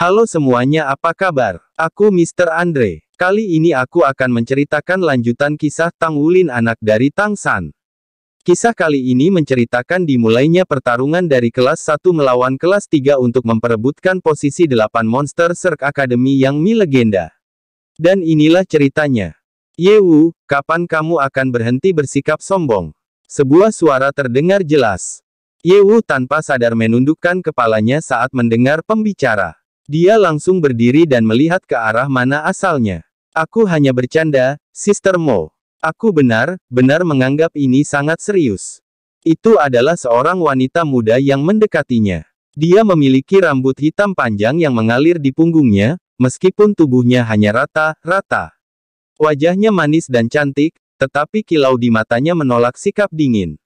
Halo semuanya apa kabar? Aku Mr. Andre. Kali ini aku akan menceritakan lanjutan kisah Tang Wulin anak dari Tang San. Kisah kali ini menceritakan dimulainya pertarungan dari kelas 1 melawan kelas 3 untuk memperebutkan posisi 8 Monster Serk Academy yang mi legenda. Dan inilah ceritanya. Yewu, kapan kamu akan berhenti bersikap sombong? Sebuah suara terdengar jelas. Yewu tanpa sadar menundukkan kepalanya saat mendengar pembicara. Dia langsung berdiri dan melihat ke arah mana asalnya. Aku hanya bercanda, Sister Mo. Aku benar, benar menganggap ini sangat serius. Itu adalah seorang wanita muda yang mendekatinya. Dia memiliki rambut hitam panjang yang mengalir di punggungnya, meskipun tubuhnya hanya rata-rata. Wajahnya manis dan cantik, tetapi kilau di matanya menolak sikap dingin.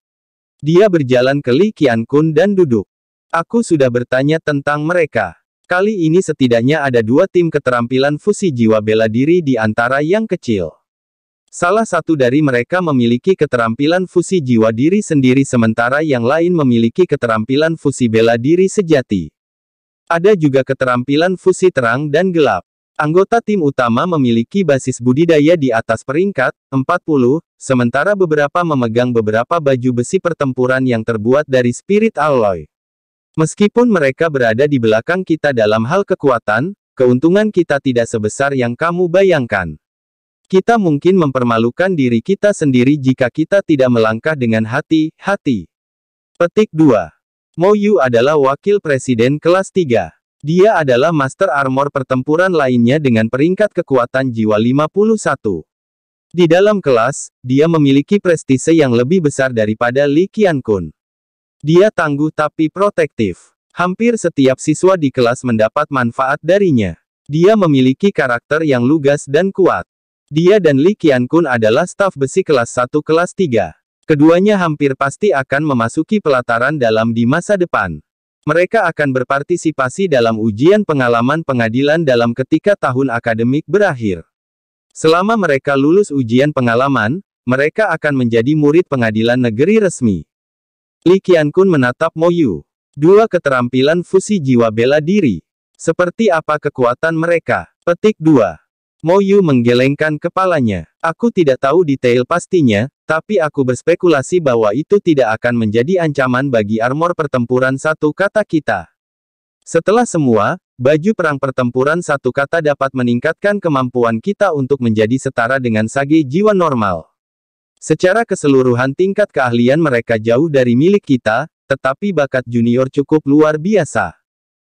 Dia berjalan ke Li Qiankun dan duduk. Aku sudah bertanya tentang mereka. Kali ini setidaknya ada dua tim keterampilan fusi jiwa bela diri di antara yang kecil. Salah satu dari mereka memiliki keterampilan fusi jiwa diri sendiri sementara yang lain memiliki keterampilan fusi bela diri sejati. Ada juga keterampilan fusi terang dan gelap. Anggota tim utama memiliki basis budidaya di atas peringkat 40, sementara beberapa memegang beberapa baju besi pertempuran yang terbuat dari spirit alloy. Meskipun mereka berada di belakang kita dalam hal kekuatan, keuntungan kita tidak sebesar yang kamu bayangkan. Kita mungkin mempermalukan diri kita sendiri jika kita tidak melangkah dengan hati-hati. Petik 2. Yu adalah wakil presiden kelas 3. Dia adalah master armor pertempuran lainnya dengan peringkat kekuatan jiwa 51. Di dalam kelas, dia memiliki prestise yang lebih besar daripada Li Qiankun. Dia tangguh tapi protektif. Hampir setiap siswa di kelas mendapat manfaat darinya. Dia memiliki karakter yang lugas dan kuat. Dia dan Li Qiankun adalah staf besi kelas 1 kelas 3. Keduanya hampir pasti akan memasuki pelataran dalam di masa depan. Mereka akan berpartisipasi dalam ujian pengalaman pengadilan dalam ketika tahun akademik berakhir. Selama mereka lulus ujian pengalaman, mereka akan menjadi murid pengadilan negeri resmi. Li Qiankun menatap Mo Yu. Dua keterampilan fusi jiwa bela diri. Seperti apa kekuatan mereka? Petik 2. Mo Yu menggelengkan kepalanya. Aku tidak tahu detail pastinya, tapi aku berspekulasi bahwa itu tidak akan menjadi ancaman bagi armor pertempuran satu kata kita. Setelah semua, baju perang pertempuran satu kata dapat meningkatkan kemampuan kita untuk menjadi setara dengan sage jiwa normal. Secara keseluruhan tingkat keahlian mereka jauh dari milik kita, tetapi bakat junior cukup luar biasa.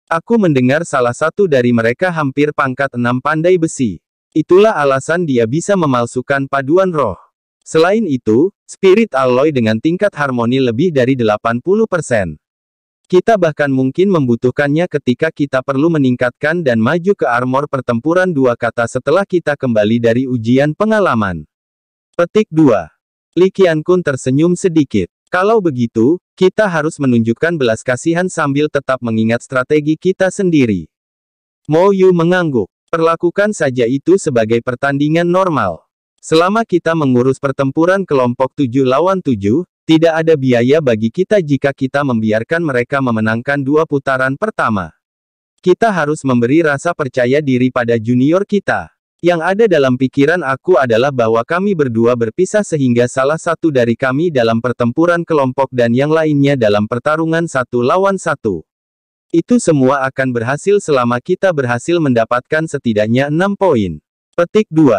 Aku mendengar salah satu dari mereka hampir pangkat enam pandai besi. Itulah alasan dia bisa memalsukan paduan roh. Selain itu, spirit alloy dengan tingkat harmoni lebih dari 80%. Kita bahkan mungkin membutuhkannya ketika kita perlu meningkatkan dan maju ke armor pertempuran dua kata setelah kita kembali dari ujian pengalaman. Petik 2. Li Qiankun tersenyum sedikit. Kalau begitu, kita harus menunjukkan belas kasihan sambil tetap mengingat strategi kita sendiri. Mo Yu mengangguk. Perlakukan saja itu sebagai pertandingan normal. Selama kita mengurus pertempuran kelompok 7 lawan 7, tidak ada biaya bagi kita jika kita membiarkan mereka memenangkan dua putaran pertama. Kita harus memberi rasa percaya diri pada junior kita. Yang ada dalam pikiran aku adalah bahwa kami berdua berpisah sehingga salah satu dari kami dalam pertempuran kelompok dan yang lainnya dalam pertarungan satu lawan satu. Itu semua akan berhasil selama kita berhasil mendapatkan setidaknya enam poin. Petik 2.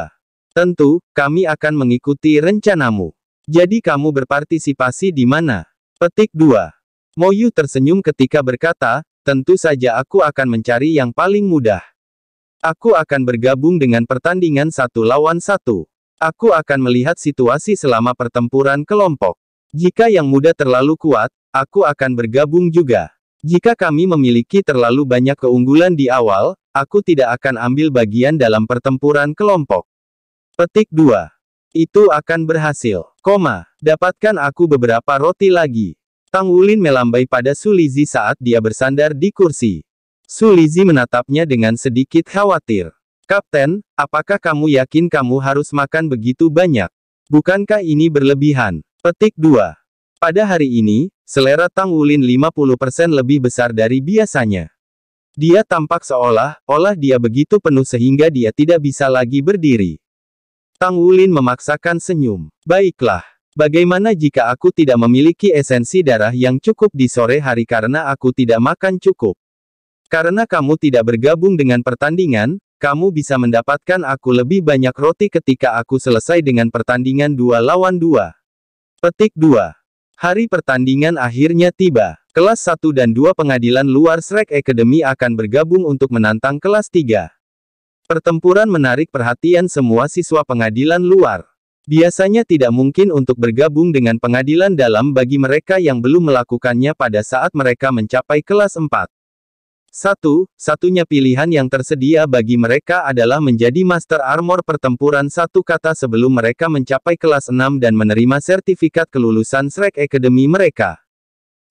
Tentu, kami akan mengikuti rencanamu. Jadi kamu berpartisipasi di mana? Petik 2. Moyu tersenyum ketika berkata, tentu saja aku akan mencari yang paling mudah. Aku akan bergabung dengan pertandingan satu lawan satu. Aku akan melihat situasi selama pertempuran kelompok. Jika yang muda terlalu kuat, aku akan bergabung juga. Jika kami memiliki terlalu banyak keunggulan di awal, aku tidak akan ambil bagian dalam pertempuran kelompok. Petik 2. Itu akan berhasil. Koma, dapatkan aku beberapa roti lagi. Tang Wulin melambai pada Sulizi saat dia bersandar di kursi. Sulizi menatapnya dengan sedikit khawatir. Kapten, apakah kamu yakin kamu harus makan begitu banyak? Bukankah ini berlebihan? Petik 2. Pada hari ini, selera Tang Wulin 50% lebih besar dari biasanya. Dia tampak seolah, olah dia begitu penuh sehingga dia tidak bisa lagi berdiri. Tang Wulin memaksakan senyum. Baiklah. Bagaimana jika aku tidak memiliki esensi darah yang cukup di sore hari karena aku tidak makan cukup? Karena kamu tidak bergabung dengan pertandingan, kamu bisa mendapatkan aku lebih banyak roti ketika aku selesai dengan pertandingan dua lawan dua. Petik 2. Hari pertandingan akhirnya tiba. Kelas 1 dan 2 pengadilan luar Shrek Academy akan bergabung untuk menantang kelas 3. Pertempuran menarik perhatian semua siswa pengadilan luar. Biasanya tidak mungkin untuk bergabung dengan pengadilan dalam bagi mereka yang belum melakukannya pada saat mereka mencapai kelas 4. Satu, satunya pilihan yang tersedia bagi mereka adalah menjadi Master Armor Pertempuran satu kata sebelum mereka mencapai kelas 6 dan menerima sertifikat kelulusan Shrek Academy mereka.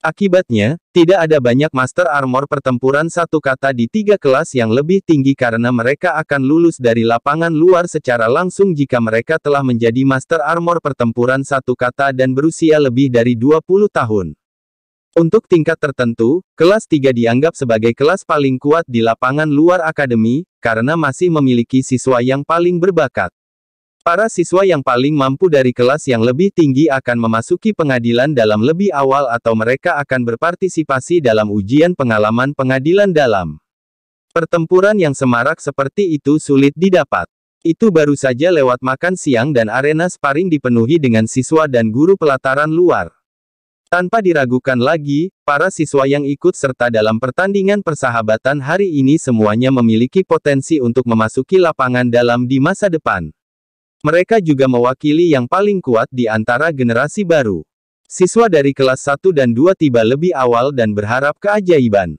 Akibatnya, tidak ada banyak Master Armor Pertempuran satu kata di tiga kelas yang lebih tinggi karena mereka akan lulus dari lapangan luar secara langsung jika mereka telah menjadi Master Armor Pertempuran satu kata dan berusia lebih dari 20 tahun. Untuk tingkat tertentu, kelas 3 dianggap sebagai kelas paling kuat di lapangan luar akademi, karena masih memiliki siswa yang paling berbakat. Para siswa yang paling mampu dari kelas yang lebih tinggi akan memasuki pengadilan dalam lebih awal atau mereka akan berpartisipasi dalam ujian pengalaman pengadilan dalam. Pertempuran yang semarak seperti itu sulit didapat. Itu baru saja lewat makan siang dan arena sparring dipenuhi dengan siswa dan guru pelataran luar. Tanpa diragukan lagi, para siswa yang ikut serta dalam pertandingan persahabatan hari ini semuanya memiliki potensi untuk memasuki lapangan dalam di masa depan. Mereka juga mewakili yang paling kuat di antara generasi baru. Siswa dari kelas 1 dan 2 tiba lebih awal dan berharap keajaiban.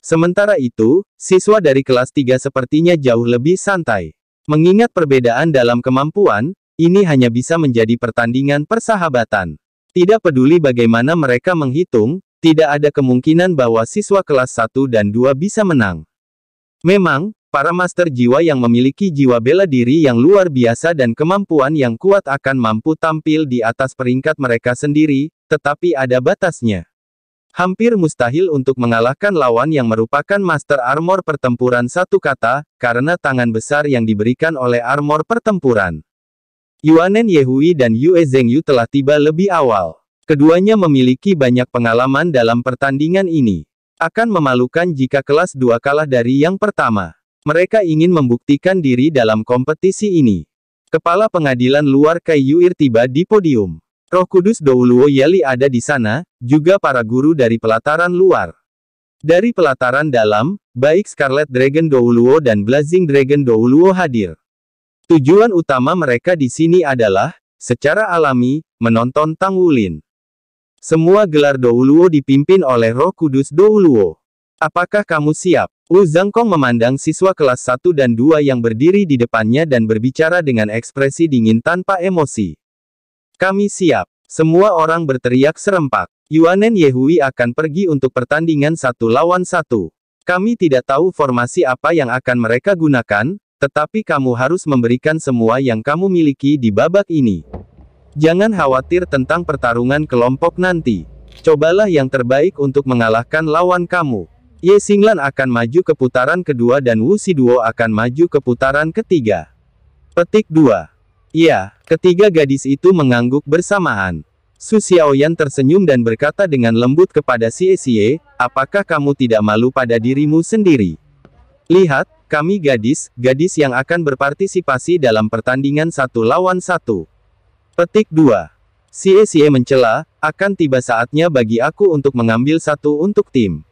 Sementara itu, siswa dari kelas 3 sepertinya jauh lebih santai. Mengingat perbedaan dalam kemampuan, ini hanya bisa menjadi pertandingan persahabatan. Tidak peduli bagaimana mereka menghitung, tidak ada kemungkinan bahwa siswa kelas 1 dan 2 bisa menang. Memang, para master jiwa yang memiliki jiwa bela diri yang luar biasa dan kemampuan yang kuat akan mampu tampil di atas peringkat mereka sendiri, tetapi ada batasnya. Hampir mustahil untuk mengalahkan lawan yang merupakan master armor pertempuran satu kata, karena tangan besar yang diberikan oleh armor pertempuran. Yuanen Yehui dan Yue Zhengyu telah tiba lebih awal. Keduanya memiliki banyak pengalaman dalam pertandingan ini. Akan memalukan jika kelas dua kalah dari yang pertama. Mereka ingin membuktikan diri dalam kompetisi ini. Kepala pengadilan luar Kai Yuir tiba di podium. Roh Kudus Douluo Yali ada di sana, juga para guru dari pelataran luar. Dari pelataran dalam, baik Scarlet Dragon Douluo dan Blazing Dragon Douluo hadir. Tujuan utama mereka di sini adalah, secara alami, menonton Tang Wulin. Semua gelar Douluo dipimpin oleh roh kudus Douluo. Apakah kamu siap? Wu Zhangkong memandang siswa kelas 1 dan 2 yang berdiri di depannya dan berbicara dengan ekspresi dingin tanpa emosi. Kami siap. Semua orang berteriak serempak. Yuanen Yehui akan pergi untuk pertandingan satu lawan satu. Kami tidak tahu formasi apa yang akan mereka gunakan, tetapi kamu harus memberikan semua yang kamu miliki di babak ini. Jangan khawatir tentang pertarungan kelompok nanti. Cobalah yang terbaik untuk mengalahkan lawan kamu. Ye Singlan akan maju ke putaran kedua dan Wu Siduo akan maju ke putaran ketiga. Petik 2. Iya, ketiga gadis itu mengangguk bersamaan. Su Xiaoyan tersenyum dan berkata dengan lembut kepada Xie Xie, apakah kamu tidak malu pada dirimu sendiri? Lihat, kami gadis, gadis yang akan berpartisipasi dalam pertandingan satu lawan satu. Petik 2. CACA mencela, akan tiba saatnya bagi aku untuk mengambil satu untuk tim.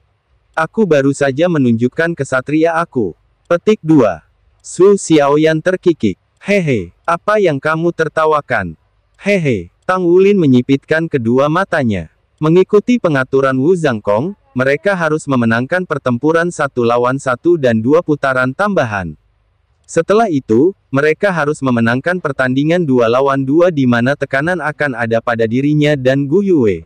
Aku baru saja menunjukkan kesatria aku. Petik 2. Su Xiaoyan terkikik. Hehe, apa yang kamu tertawakan? Hehe, Tang Wulin menyipitkan kedua matanya. Mengikuti pengaturan Wu Zhangkong, mereka harus memenangkan pertempuran satu lawan satu dan dua putaran tambahan. Setelah itu, mereka harus memenangkan pertandingan dua lawan dua di mana tekanan akan ada pada dirinya dan Gu Yue.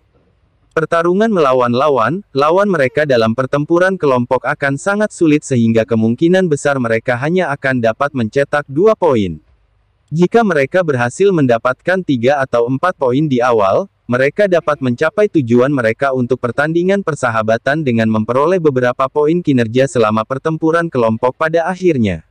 Pertarungan melawan lawan, lawan mereka dalam pertempuran kelompok akan sangat sulit sehingga kemungkinan besar mereka hanya akan dapat mencetak dua poin. Jika mereka berhasil mendapatkan tiga atau empat poin di awal, mereka dapat mencapai tujuan mereka untuk pertandingan persahabatan dengan memperoleh beberapa poin kinerja selama pertempuran kelompok pada akhirnya.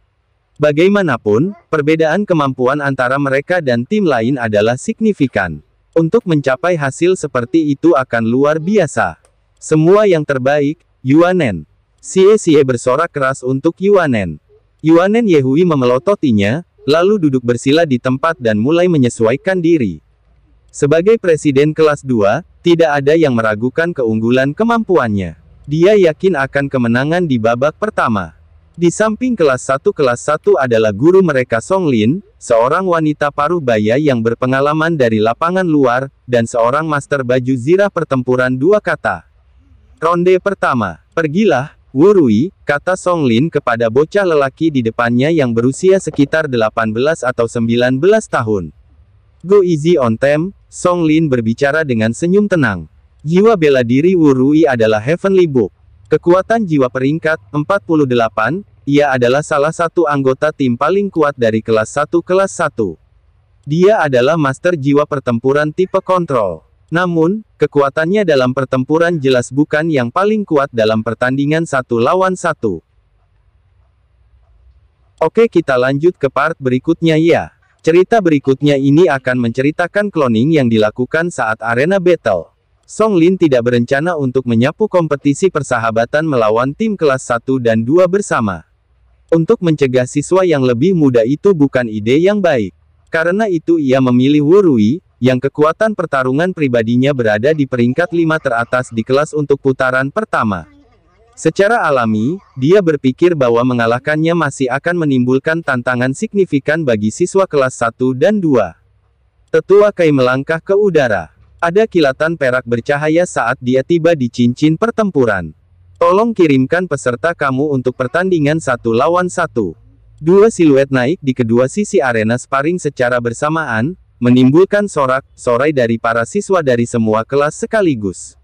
Bagaimanapun, perbedaan kemampuan antara mereka dan tim lain adalah signifikan. Untuk mencapai hasil seperti itu akan luar biasa. Semua yang terbaik, Yuanen. Xie Xie bersorak keras untuk Yuanen. Yuanen Yehui memelototinya, lalu duduk bersila di tempat dan mulai menyesuaikan diri. Sebagai presiden kelas 2, tidak ada yang meragukan keunggulan kemampuannya. Dia yakin akan kemenangan di babak pertama. Di samping kelas 1 kelas 1 adalah guru mereka Song Lin, seorang wanita paruh baya yang berpengalaman dari lapangan luar, dan seorang master baju zirah pertempuran dua kata. Ronde pertama, pergilah, Wurui, kata Song Lin kepada bocah lelaki di depannya yang berusia sekitar 18 atau 19 tahun. Go easy on them, Song Lin berbicara dengan senyum tenang. Jiwa bela diri Wurui adalah Heavenly Book. Kekuatan jiwa peringkat 48, ia adalah salah satu anggota tim paling kuat dari kelas 1 kelas 1. Dia adalah master jiwa pertempuran tipe kontrol. Namun, kekuatannya dalam pertempuran jelas bukan yang paling kuat dalam pertandingan satu lawan satu. Oke kita lanjut ke part berikutnya ya. Cerita berikutnya ini akan menceritakan cloning yang dilakukan saat arena battle. Song Lin tidak berencana untuk menyapu kompetisi persahabatan melawan tim kelas 1 dan 2 bersama. Untuk mencegah siswa yang lebih muda itu bukan ide yang baik. Karena itu ia memilih Wu Rui, yang kekuatan pertarungan pribadinya berada di peringkat 5 teratas di kelas untuk putaran pertama. Secara alami, dia berpikir bahwa mengalahkannya masih akan menimbulkan tantangan signifikan bagi siswa kelas 1 dan 2. Tetua Kai melangkah ke udara. Ada kilatan perak bercahaya saat dia tiba di cincin pertempuran. Tolong kirimkan peserta kamu untuk pertandingan satu lawan satu. Dua siluet naik di kedua sisi arena sparring secara bersamaan, menimbulkan sorak-sorai dari para siswa dari semua kelas sekaligus.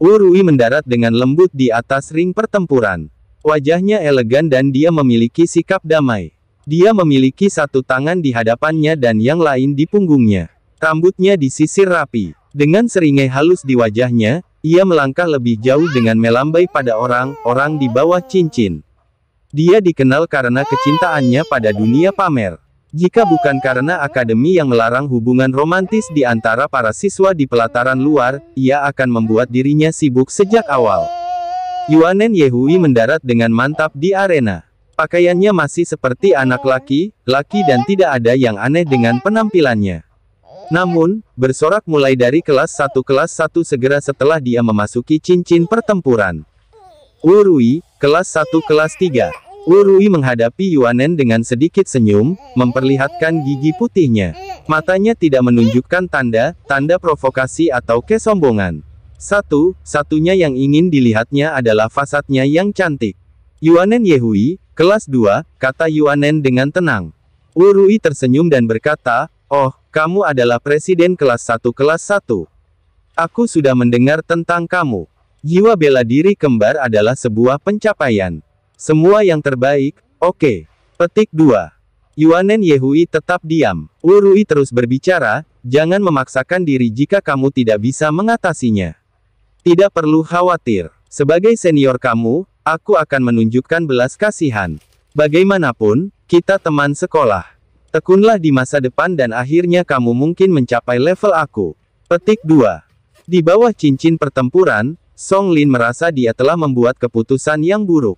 Urui mendarat dengan lembut di atas ring pertempuran. Wajahnya elegan dan dia memiliki sikap damai. Dia memiliki satu tangan di hadapannya dan yang lain di punggungnya. Rambutnya disisir rapi. Dengan seringai halus di wajahnya, ia melangkah lebih jauh dengan melambai pada orang-orang di bawah cincin. Dia dikenal karena kecintaannya pada dunia pamer. Jika bukan karena akademi yang melarang hubungan romantis di antara para siswa di pelataran luar, ia akan membuat dirinya sibuk sejak awal. Yuanen Yehui mendarat dengan mantap di arena. Pakaiannya masih seperti anak laki, laki dan tidak ada yang aneh dengan penampilannya. Namun, bersorak mulai dari kelas 1 kelas 1 segera setelah dia memasuki cincin pertempuran. Wurui, kelas 1 kelas 3. Rui menghadapi Yuanen dengan sedikit senyum, memperlihatkan gigi putihnya. Matanya tidak menunjukkan tanda, tanda provokasi atau kesombongan. Satu, satunya yang ingin dilihatnya adalah fasadnya yang cantik. Yuanen Yehui, kelas 2, kata Yuanen dengan tenang. Rui tersenyum dan berkata, Oh, kamu adalah presiden kelas 1 kelas 1. Aku sudah mendengar tentang kamu. Jiwa bela diri kembar adalah sebuah pencapaian. Semua yang terbaik, oke. Okay. Petik 2. Yuanen Yehui tetap diam. Wurui terus berbicara, jangan memaksakan diri jika kamu tidak bisa mengatasinya. Tidak perlu khawatir. Sebagai senior kamu, aku akan menunjukkan belas kasihan. Bagaimanapun, kita teman sekolah. Tekunlah di masa depan dan akhirnya kamu mungkin mencapai level aku. Petik 2. Di bawah cincin pertempuran, Song Lin merasa dia telah membuat keputusan yang buruk.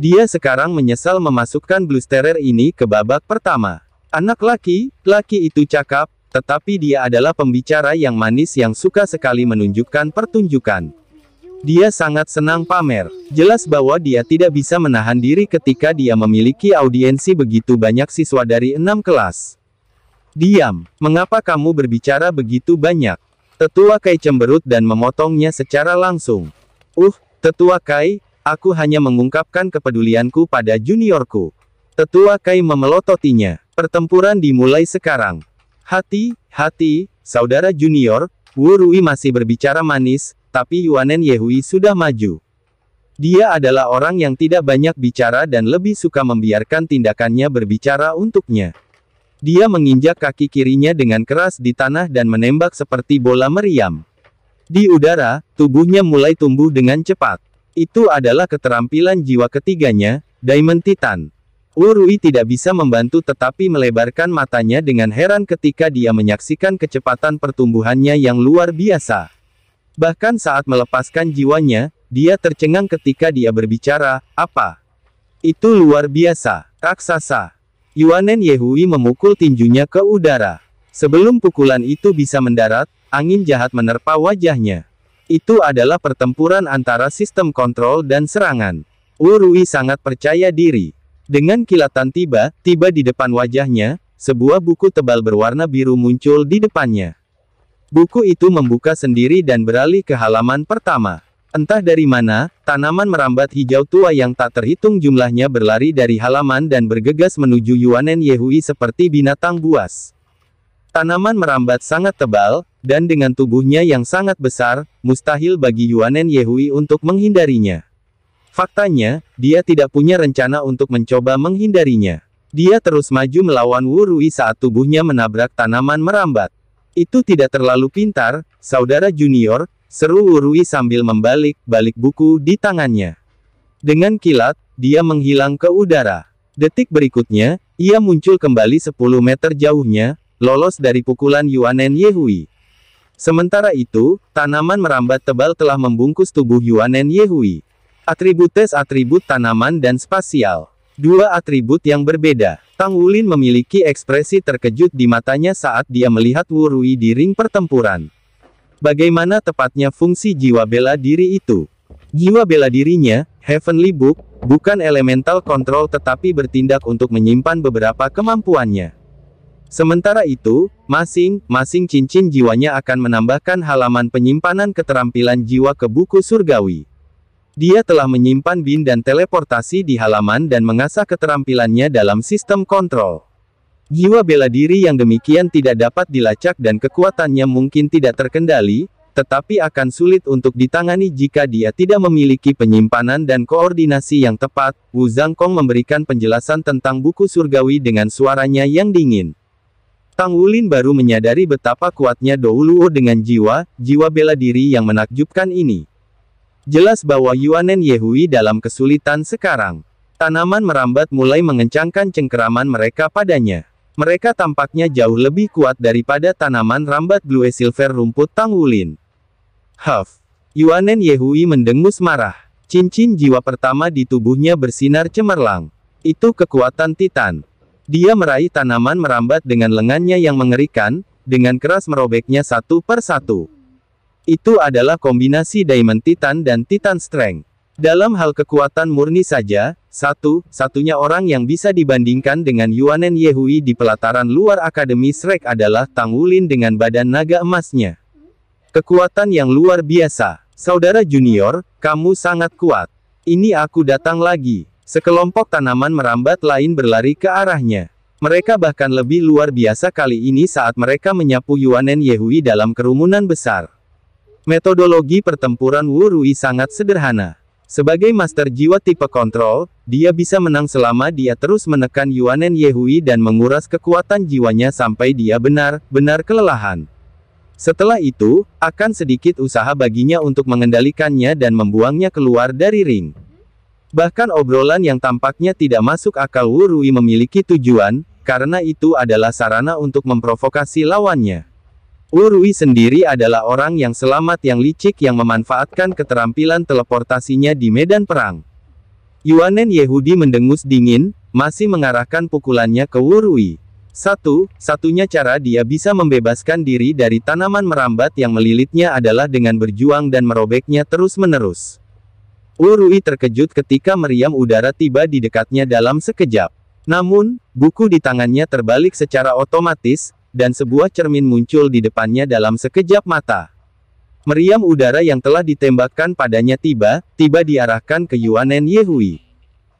Dia sekarang menyesal memasukkan Blusterer ini ke babak pertama. Anak laki, laki itu cakap, tetapi dia adalah pembicara yang manis yang suka sekali menunjukkan pertunjukan. Dia sangat senang pamer. Jelas bahwa dia tidak bisa menahan diri ketika dia memiliki audiensi begitu banyak siswa dari enam kelas. Diam, mengapa kamu berbicara begitu banyak? Tetua Kai cemberut dan memotongnya secara langsung. Uh, Tetua Kai, Aku hanya mengungkapkan kepedulianku pada juniorku. Tetua Kai memelototinya. Pertempuran dimulai sekarang. Hati, hati, saudara junior, Wu Rui masih berbicara manis, tapi Yuanen Yehui sudah maju. Dia adalah orang yang tidak banyak bicara dan lebih suka membiarkan tindakannya berbicara untuknya. Dia menginjak kaki kirinya dengan keras di tanah dan menembak seperti bola meriam. Di udara, tubuhnya mulai tumbuh dengan cepat. Itu adalah keterampilan jiwa ketiganya, Diamond Titan. Rui tidak bisa membantu tetapi melebarkan matanya dengan heran ketika dia menyaksikan kecepatan pertumbuhannya yang luar biasa. Bahkan saat melepaskan jiwanya, dia tercengang ketika dia berbicara, apa? Itu luar biasa, raksasa. Yuanen Yehui memukul tinjunya ke udara. Sebelum pukulan itu bisa mendarat, angin jahat menerpa wajahnya. Itu adalah pertempuran antara sistem kontrol dan serangan. Urui sangat percaya diri. Dengan kilatan tiba, tiba di depan wajahnya, sebuah buku tebal berwarna biru muncul di depannya. Buku itu membuka sendiri dan beralih ke halaman pertama. Entah dari mana, tanaman merambat hijau tua yang tak terhitung jumlahnya berlari dari halaman dan bergegas menuju Yuanen Yehui seperti binatang buas. Tanaman merambat sangat tebal, dan dengan tubuhnya yang sangat besar, mustahil bagi Yuanen Yehui untuk menghindarinya. Faktanya, dia tidak punya rencana untuk mencoba menghindarinya. Dia terus maju melawan Wu Rui saat tubuhnya menabrak tanaman merambat. Itu tidak terlalu pintar, saudara junior, seru Wu Rui sambil membalik-balik buku di tangannya. Dengan kilat, dia menghilang ke udara. Detik berikutnya, ia muncul kembali 10 meter jauhnya, lolos dari pukulan Yuanen Yehui. Sementara itu, tanaman merambat tebal telah membungkus tubuh Yuanen Yehui. Atribut tes atribut tanaman dan spasial. Dua atribut yang berbeda. Tang Wulin memiliki ekspresi terkejut di matanya saat dia melihat Wu Rui di ring pertempuran. Bagaimana tepatnya fungsi jiwa bela diri itu? Jiwa bela dirinya, Heavenly Book, bukan elemental control tetapi bertindak untuk menyimpan beberapa kemampuannya. Sementara itu, masing-masing cincin jiwanya akan menambahkan halaman penyimpanan keterampilan jiwa ke buku surgawi. Dia telah menyimpan bin dan teleportasi di halaman dan mengasah keterampilannya dalam sistem kontrol. Jiwa bela diri yang demikian tidak dapat dilacak dan kekuatannya mungkin tidak terkendali, tetapi akan sulit untuk ditangani jika dia tidak memiliki penyimpanan dan koordinasi yang tepat. Wu Kong memberikan penjelasan tentang buku surgawi dengan suaranya yang dingin. Tang Wulin baru menyadari betapa kuatnya Douluo dengan jiwa, jiwa bela diri yang menakjubkan ini. Jelas bahwa Yuanen Yehui dalam kesulitan sekarang. Tanaman merambat mulai mengencangkan cengkeraman mereka padanya. Mereka tampaknya jauh lebih kuat daripada tanaman rambat blue silver rumput Tang Wulin. Huff. Yuanen Yehui mendengus marah. Cincin jiwa pertama di tubuhnya bersinar cemerlang. Itu kekuatan Titan. Dia meraih tanaman merambat dengan lengannya yang mengerikan, dengan keras merobeknya satu per satu. Itu adalah kombinasi Diamond Titan dan Titan Strength. Dalam hal kekuatan murni saja, satu-satunya orang yang bisa dibandingkan dengan Yuanen Yehui di pelataran luar Akademi Shrek adalah Tang Wulin dengan badan naga emasnya. Kekuatan yang luar biasa. Saudara junior, kamu sangat kuat. Ini aku datang lagi. Sekelompok tanaman merambat lain berlari ke arahnya. Mereka bahkan lebih luar biasa kali ini saat mereka menyapu Yuanen Yehui dalam kerumunan besar. Metodologi pertempuran Wu Rui sangat sederhana. Sebagai master jiwa tipe kontrol, dia bisa menang selama dia terus menekan Yuanen Yehui dan menguras kekuatan jiwanya sampai dia benar-benar kelelahan. Setelah itu, akan sedikit usaha baginya untuk mengendalikannya dan membuangnya keluar dari ring. Bahkan obrolan yang tampaknya tidak masuk akal Wurui memiliki tujuan, karena itu adalah sarana untuk memprovokasi lawannya. Urui sendiri adalah orang yang selamat yang licik yang memanfaatkan keterampilan teleportasinya di medan perang. Yuanen Yehudi mendengus dingin, masih mengarahkan pukulannya ke Wurui. Satu, satunya cara dia bisa membebaskan diri dari tanaman merambat yang melilitnya adalah dengan berjuang dan merobeknya terus-menerus. Urui terkejut ketika meriam udara tiba di dekatnya dalam sekejap. Namun, buku di tangannya terbalik secara otomatis, dan sebuah cermin muncul di depannya dalam sekejap mata. Meriam udara yang telah ditembakkan padanya tiba, tiba diarahkan ke Yuanen Yehui.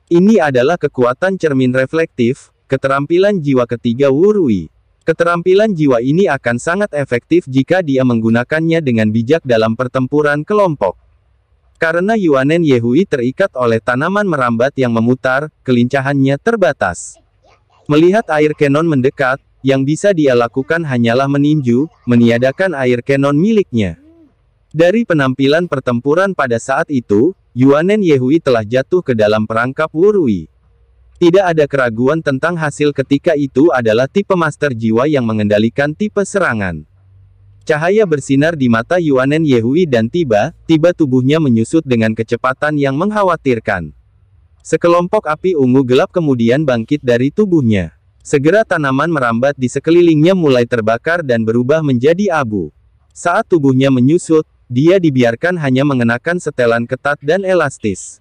Ini adalah kekuatan cermin reflektif, keterampilan jiwa ketiga Wurui. Keterampilan jiwa ini akan sangat efektif jika dia menggunakannya dengan bijak dalam pertempuran kelompok. Karena Yuanen Yehui terikat oleh tanaman merambat yang memutar, kelincahannya terbatas. Melihat air kenon mendekat, yang bisa dia lakukan hanyalah meninju, meniadakan air kenon miliknya. Dari penampilan pertempuran pada saat itu, Yuanen Yehui telah jatuh ke dalam perangkap Wurui. Tidak ada keraguan tentang hasil ketika itu adalah tipe master jiwa yang mengendalikan tipe serangan. Cahaya bersinar di mata Yuanen Yehui dan tiba-tiba tubuhnya menyusut dengan kecepatan yang mengkhawatirkan. Sekelompok api ungu gelap kemudian bangkit dari tubuhnya. Segera tanaman merambat di sekelilingnya mulai terbakar dan berubah menjadi abu. Saat tubuhnya menyusut, dia dibiarkan hanya mengenakan setelan ketat dan elastis.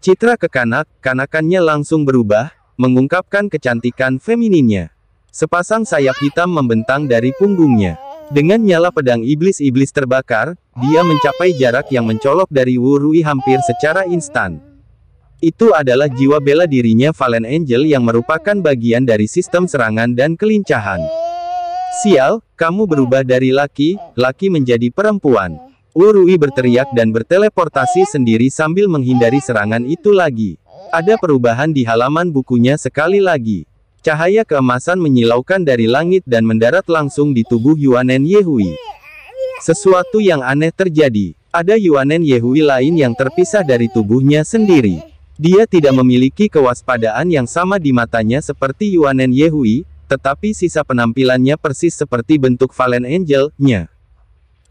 Citra kekanak, kanakannya langsung berubah, mengungkapkan kecantikan femininnya. Sepasang sayap hitam membentang dari punggungnya. Dengan nyala pedang iblis-iblis terbakar, dia mencapai jarak yang mencolok dari Wu Rui hampir secara instan. Itu adalah jiwa bela dirinya Valen Angel yang merupakan bagian dari sistem serangan dan kelincahan. Sial, kamu berubah dari laki, laki menjadi perempuan. Wu Rui berteriak dan berteleportasi sendiri sambil menghindari serangan itu lagi. Ada perubahan di halaman bukunya sekali lagi. Cahaya keemasan menyilaukan dari langit dan mendarat langsung di tubuh Yuanen Yehui. Sesuatu yang aneh terjadi. Ada Yuanen Yehui lain yang terpisah dari tubuhnya sendiri. Dia tidak memiliki kewaspadaan yang sama di matanya seperti Yuanen Yehui, tetapi sisa penampilannya persis seperti bentuk Valen Angel-nya.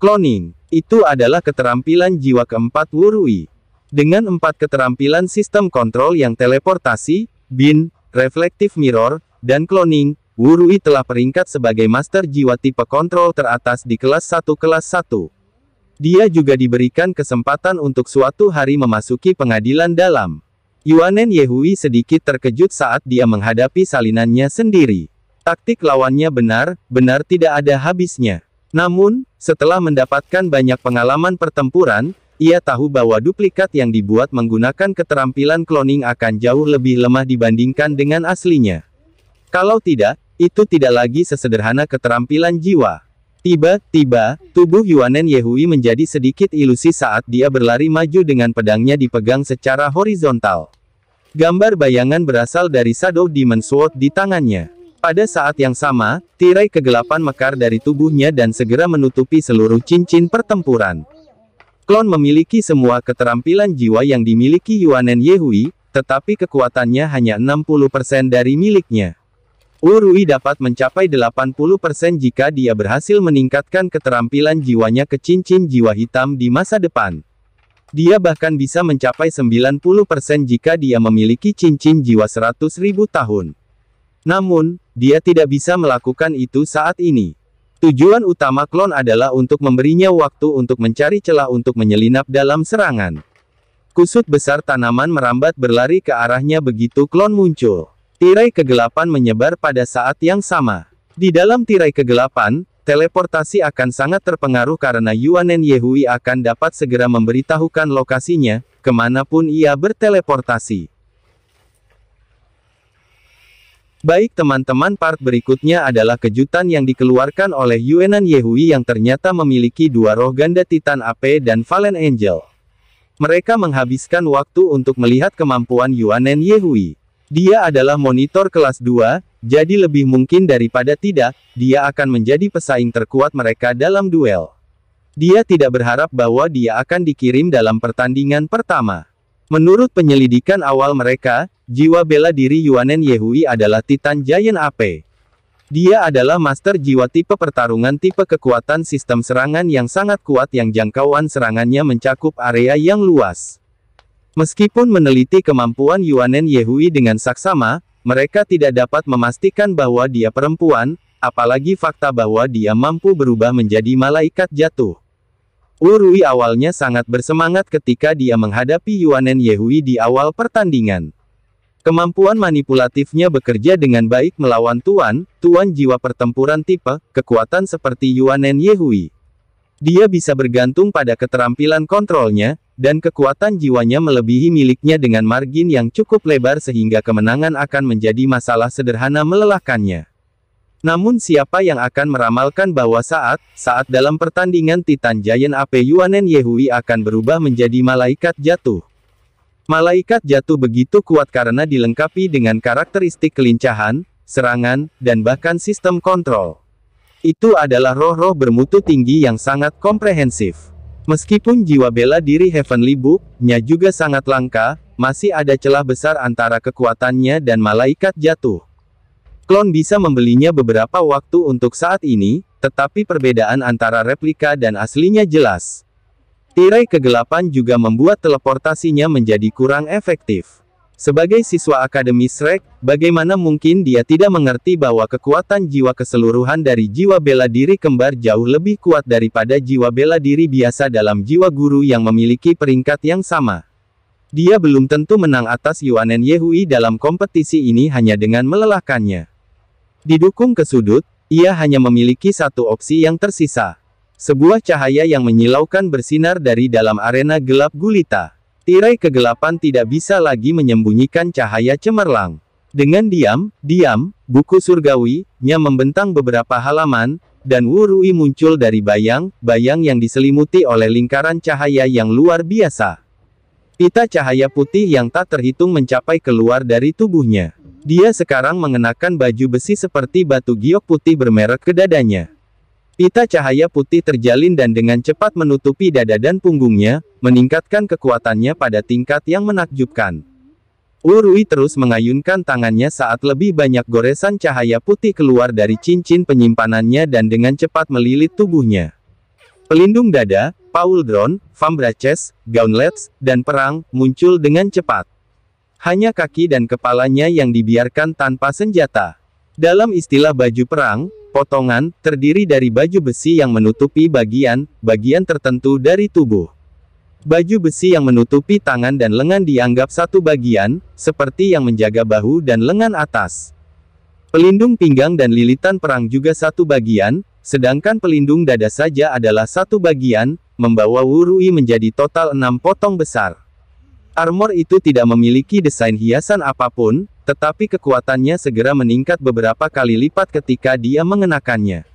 Cloning. Itu adalah keterampilan jiwa keempat Wurui. Dengan empat keterampilan sistem kontrol yang teleportasi, Bin, Reflektif mirror, dan cloning, Wurui telah peringkat sebagai master jiwa tipe kontrol teratas di kelas 1 kelas 1. Dia juga diberikan kesempatan untuk suatu hari memasuki pengadilan dalam. Yuanen Yehui sedikit terkejut saat dia menghadapi salinannya sendiri. Taktik lawannya benar, benar tidak ada habisnya. Namun, setelah mendapatkan banyak pengalaman pertempuran, ia tahu bahwa duplikat yang dibuat menggunakan keterampilan cloning akan jauh lebih lemah dibandingkan dengan aslinya. Kalau tidak, itu tidak lagi sesederhana keterampilan jiwa. Tiba-tiba, tubuh Yuanen Yehui menjadi sedikit ilusi saat dia berlari maju dengan pedangnya dipegang secara horizontal. Gambar bayangan berasal dari Shadow Demon Sword di tangannya. Pada saat yang sama, tirai kegelapan mekar dari tubuhnya dan segera menutupi seluruh cincin pertempuran. Klon memiliki semua keterampilan jiwa yang dimiliki Yuanen Yehui, tetapi kekuatannya hanya 60% dari miliknya. Urui dapat mencapai 80% jika dia berhasil meningkatkan keterampilan jiwanya ke cincin jiwa hitam di masa depan. Dia bahkan bisa mencapai 90% jika dia memiliki cincin jiwa 100.000 tahun. Namun, dia tidak bisa melakukan itu saat ini. Tujuan utama klon adalah untuk memberinya waktu untuk mencari celah untuk menyelinap dalam serangan. Kusut besar tanaman merambat berlari ke arahnya begitu klon muncul. Tirai kegelapan menyebar pada saat yang sama. Di dalam tirai kegelapan, teleportasi akan sangat terpengaruh karena Yuanen Yehui akan dapat segera memberitahukan lokasinya, kemanapun ia berteleportasi. Baik teman-teman part berikutnya adalah kejutan yang dikeluarkan oleh Yuenan Yehui yang ternyata memiliki dua roh ganda Titan AP dan Fallen Angel. Mereka menghabiskan waktu untuk melihat kemampuan Yuanen Yehui. Dia adalah monitor kelas 2, jadi lebih mungkin daripada tidak, dia akan menjadi pesaing terkuat mereka dalam duel. Dia tidak berharap bahwa dia akan dikirim dalam pertandingan pertama. Menurut penyelidikan awal mereka, jiwa bela diri Yuanen Yehui adalah Titan Giant AP. Dia adalah master jiwa tipe pertarungan tipe kekuatan sistem serangan yang sangat kuat yang jangkauan serangannya mencakup area yang luas. Meskipun meneliti kemampuan Yuanen Yehui dengan saksama, mereka tidak dapat memastikan bahwa dia perempuan, apalagi fakta bahwa dia mampu berubah menjadi malaikat jatuh. Urui awalnya sangat bersemangat ketika dia menghadapi Yuanen Yehui di awal pertandingan. Kemampuan manipulatifnya bekerja dengan baik melawan Tuan, Tuan jiwa pertempuran tipe, kekuatan seperti Yuanen Yehui. Dia bisa bergantung pada keterampilan kontrolnya, dan kekuatan jiwanya melebihi miliknya dengan margin yang cukup lebar sehingga kemenangan akan menjadi masalah sederhana melelahkannya. Namun siapa yang akan meramalkan bahwa saat, saat dalam pertandingan Titan Giant AP Yuanen Yehui akan berubah menjadi malaikat jatuh. Malaikat jatuh begitu kuat karena dilengkapi dengan karakteristik kelincahan, serangan, dan bahkan sistem kontrol. Itu adalah roh-roh bermutu tinggi yang sangat komprehensif. Meskipun jiwa bela diri Heavenly Book-nya juga sangat langka, masih ada celah besar antara kekuatannya dan malaikat jatuh. Klon bisa membelinya beberapa waktu untuk saat ini, tetapi perbedaan antara replika dan aslinya jelas. Tirai kegelapan juga membuat teleportasinya menjadi kurang efektif. Sebagai siswa Akademi Shrek, bagaimana mungkin dia tidak mengerti bahwa kekuatan jiwa keseluruhan dari jiwa bela diri kembar jauh lebih kuat daripada jiwa bela diri biasa dalam jiwa guru yang memiliki peringkat yang sama. Dia belum tentu menang atas Yuanen Yehui dalam kompetisi ini hanya dengan melelahkannya. Didukung ke sudut, ia hanya memiliki satu opsi yang tersisa. Sebuah cahaya yang menyilaukan bersinar dari dalam arena gelap gulita. Tirai kegelapan tidak bisa lagi menyembunyikan cahaya cemerlang. Dengan diam, diam, buku surgawi, nya membentang beberapa halaman, dan Wurui muncul dari bayang, bayang yang diselimuti oleh lingkaran cahaya yang luar biasa. Pita cahaya putih yang tak terhitung mencapai keluar dari tubuhnya. Dia sekarang mengenakan baju besi seperti batu giok putih bermerek ke dadanya. Pita cahaya putih terjalin dan dengan cepat menutupi dada dan punggungnya, meningkatkan kekuatannya pada tingkat yang menakjubkan. Urui terus mengayunkan tangannya saat lebih banyak goresan cahaya putih keluar dari cincin penyimpanannya dan dengan cepat melilit tubuhnya. Pelindung dada, pauldron, fambraces, gauntlets, dan perang, muncul dengan cepat. Hanya kaki dan kepalanya yang dibiarkan tanpa senjata. Dalam istilah baju perang, potongan terdiri dari baju besi yang menutupi bagian bagian tertentu dari tubuh. Baju besi yang menutupi tangan dan lengan dianggap satu bagian, seperti yang menjaga bahu dan lengan atas. Pelindung pinggang dan lilitan perang juga satu bagian, sedangkan pelindung dada saja adalah satu bagian, membawa wurui menjadi total enam potong besar. Armor itu tidak memiliki desain hiasan apapun, tetapi kekuatannya segera meningkat beberapa kali lipat ketika dia mengenakannya.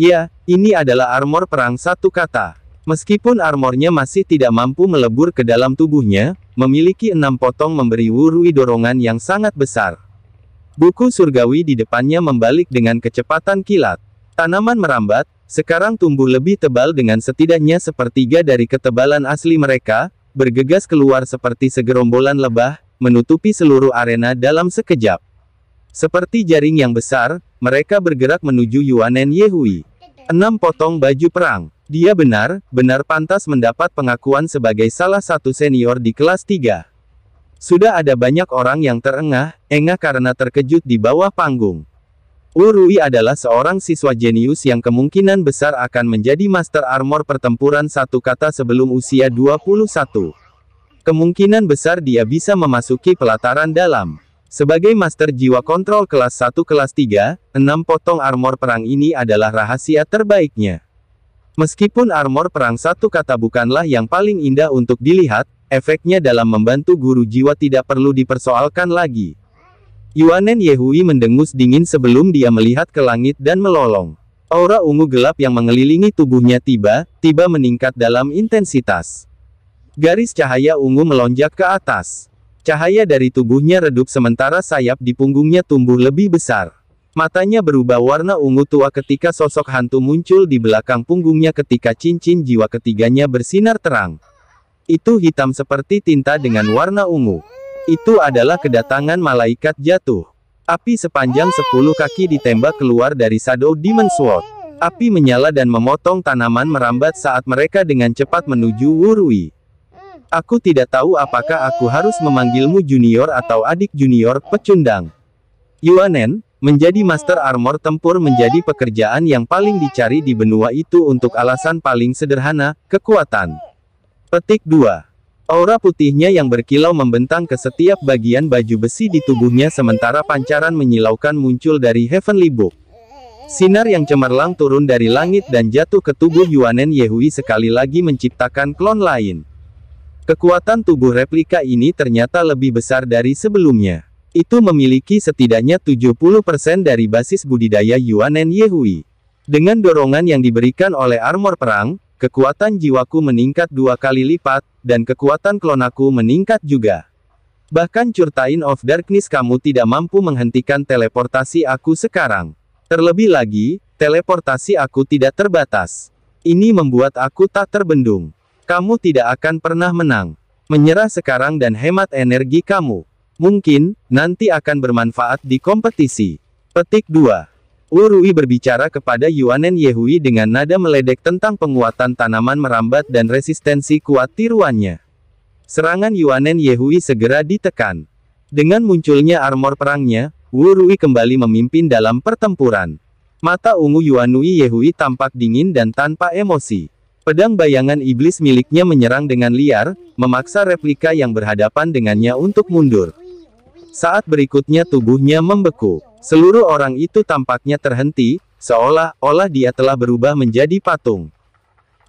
Ya, ini adalah armor perang satu kata. Meskipun armornya masih tidak mampu melebur ke dalam tubuhnya, memiliki enam potong memberi Wurui dorongan yang sangat besar. Buku surgawi di depannya membalik dengan kecepatan kilat. Tanaman merambat, sekarang tumbuh lebih tebal dengan setidaknya sepertiga dari ketebalan asli mereka, bergegas keluar seperti segerombolan lebah, menutupi seluruh arena dalam sekejap. Seperti jaring yang besar, mereka bergerak menuju Yuanen Yehui. Enam potong baju perang. Dia benar, benar pantas mendapat pengakuan sebagai salah satu senior di kelas 3. Sudah ada banyak orang yang terengah-engah karena terkejut di bawah panggung. Urui adalah seorang siswa jenius yang kemungkinan besar akan menjadi master armor pertempuran satu kata sebelum usia 21. Kemungkinan besar dia bisa memasuki pelataran dalam. Sebagai master jiwa kontrol kelas 1 kelas 3, 6 potong armor perang ini adalah rahasia terbaiknya. Meskipun armor perang satu kata bukanlah yang paling indah untuk dilihat, efeknya dalam membantu guru jiwa tidak perlu dipersoalkan lagi. Yuanen Yehui mendengus dingin sebelum dia melihat ke langit dan melolong. Aura ungu gelap yang mengelilingi tubuhnya tiba-tiba meningkat dalam intensitas. Garis cahaya ungu melonjak ke atas. Cahaya dari tubuhnya redup sementara sayap di punggungnya tumbuh lebih besar. Matanya berubah warna ungu tua ketika sosok hantu muncul di belakang punggungnya ketika cincin jiwa ketiganya bersinar terang. Itu hitam seperti tinta dengan warna ungu. Itu adalah kedatangan malaikat jatuh. Api sepanjang 10 kaki ditembak keluar dari Shadow Demon Sword. Api menyala dan memotong tanaman merambat saat mereka dengan cepat menuju Wurui. Aku tidak tahu apakah aku harus memanggilmu junior atau adik junior, pecundang. Yuanen, menjadi master armor tempur menjadi pekerjaan yang paling dicari di benua itu untuk alasan paling sederhana, kekuatan. Petik 2. Aura putihnya yang berkilau membentang ke setiap bagian baju besi di tubuhnya sementara pancaran menyilaukan muncul dari Heavenly Book. Sinar yang cemerlang turun dari langit dan jatuh ke tubuh Yuanen Yehui sekali lagi menciptakan klon lain. Kekuatan tubuh replika ini ternyata lebih besar dari sebelumnya. Itu memiliki setidaknya 70% dari basis budidaya Yuanen Yehui. Dengan dorongan yang diberikan oleh armor perang, Kekuatan jiwaku meningkat dua kali lipat, dan kekuatan klonaku meningkat juga. Bahkan Curtain of Darkness kamu tidak mampu menghentikan teleportasi aku sekarang. Terlebih lagi, teleportasi aku tidak terbatas. Ini membuat aku tak terbendung. Kamu tidak akan pernah menang. Menyerah sekarang dan hemat energi kamu. Mungkin, nanti akan bermanfaat di kompetisi. Petik 2. Wu Rui berbicara kepada Yuanen Yehui dengan nada meledek tentang penguatan tanaman merambat dan resistensi kuat tiruannya. Serangan Yuanen Yehui segera ditekan. Dengan munculnya armor perangnya, Wu Rui kembali memimpin dalam pertempuran. Mata ungu Yuanui Yehui tampak dingin dan tanpa emosi. Pedang bayangan iblis miliknya menyerang dengan liar, memaksa replika yang berhadapan dengannya untuk mundur. Saat berikutnya tubuhnya membeku. Seluruh orang itu tampaknya terhenti, seolah-olah dia telah berubah menjadi patung.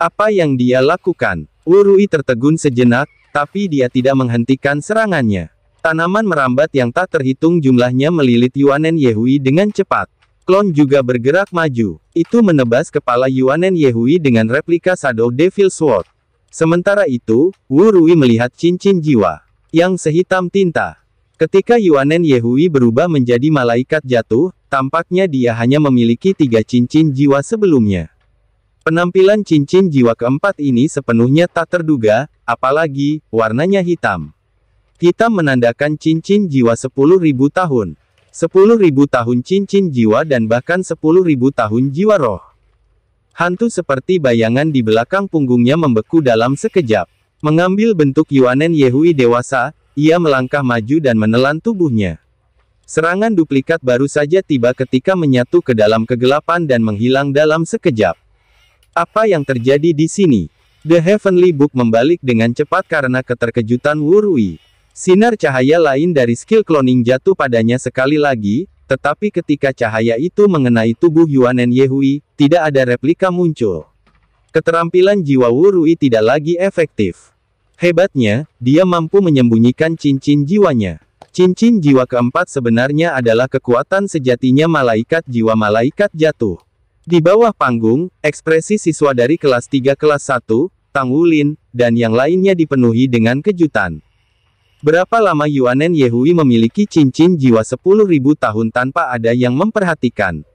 Apa yang dia lakukan? Wurui tertegun sejenak, tapi dia tidak menghentikan serangannya. Tanaman merambat yang tak terhitung jumlahnya melilit Yuanen Yehui dengan cepat. Klon juga bergerak maju. Itu menebas kepala Yuanen Yehui dengan replika Shadow Devil Sword. Sementara itu, Wu Rui melihat cincin jiwa yang sehitam tinta. Ketika Yuanen Yehui berubah menjadi malaikat jatuh, tampaknya dia hanya memiliki tiga cincin jiwa sebelumnya. Penampilan cincin jiwa keempat ini sepenuhnya tak terduga, apalagi, warnanya hitam. Hitam menandakan cincin jiwa 10.000 tahun. 10.000 tahun cincin jiwa dan bahkan 10.000 tahun jiwa roh. Hantu seperti bayangan di belakang punggungnya membeku dalam sekejap. Mengambil bentuk Yuanen Yehui dewasa, ia melangkah maju dan menelan tubuhnya. Serangan duplikat baru saja tiba ketika menyatu ke dalam kegelapan dan menghilang dalam sekejap. Apa yang terjadi di sini? The Heavenly Book membalik dengan cepat karena keterkejutan Wurui. Sinar cahaya lain dari skill cloning jatuh padanya sekali lagi, tetapi ketika cahaya itu mengenai tubuh Yuanen Yehui, tidak ada replika muncul. Keterampilan jiwa Wurui tidak lagi efektif. Hebatnya, dia mampu menyembunyikan cincin jiwanya. Cincin jiwa keempat sebenarnya adalah kekuatan sejatinya malaikat jiwa malaikat jatuh. Di bawah panggung, ekspresi siswa dari kelas 3 kelas 1, Tang Wulin, dan yang lainnya dipenuhi dengan kejutan. Berapa lama Yuanen Yehui memiliki cincin jiwa 10.000 tahun tanpa ada yang memperhatikan?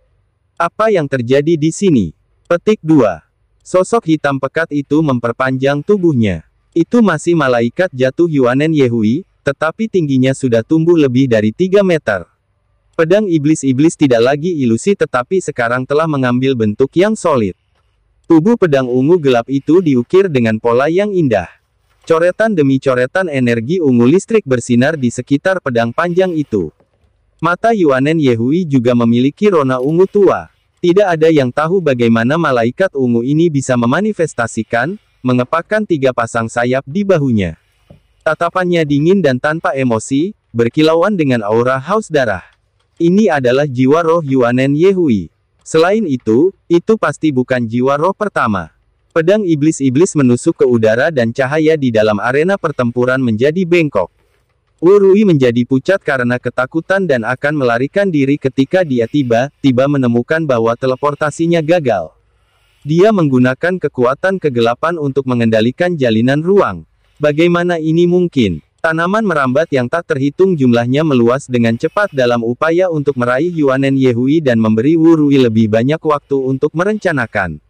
Apa yang terjadi di sini? Petik 2. Sosok hitam pekat itu memperpanjang tubuhnya. Itu masih malaikat jatuh Yuanen Yehui, tetapi tingginya sudah tumbuh lebih dari 3 meter. Pedang iblis-iblis tidak lagi ilusi tetapi sekarang telah mengambil bentuk yang solid. Tubuh pedang ungu gelap itu diukir dengan pola yang indah. Coretan demi coretan energi ungu listrik bersinar di sekitar pedang panjang itu. Mata Yuanen Yehui juga memiliki rona ungu tua. Tidak ada yang tahu bagaimana malaikat ungu ini bisa memanifestasikan, mengepakkan tiga pasang sayap di bahunya. Tatapannya dingin dan tanpa emosi, berkilauan dengan aura haus darah. Ini adalah jiwa roh Yuanen Yehui. Selain itu, itu pasti bukan jiwa roh pertama. Pedang iblis-iblis menusuk ke udara dan cahaya di dalam arena pertempuran menjadi bengkok. Urui menjadi pucat karena ketakutan dan akan melarikan diri ketika dia tiba-tiba menemukan bahwa teleportasinya gagal. Dia menggunakan kekuatan kegelapan untuk mengendalikan jalinan ruang. Bagaimana ini mungkin? Tanaman merambat yang tak terhitung jumlahnya meluas dengan cepat dalam upaya untuk meraih Yuanen Yehui dan memberi Wurui lebih banyak waktu untuk merencanakan.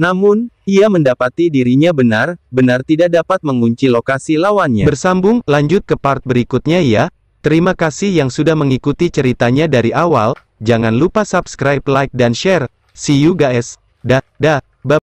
Namun, ia mendapati dirinya benar, benar tidak dapat mengunci lokasi lawannya. Bersambung, lanjut ke part berikutnya ya. Terima kasih yang sudah mengikuti ceritanya dari awal, jangan lupa subscribe, like, dan share. See you guys! Da, da,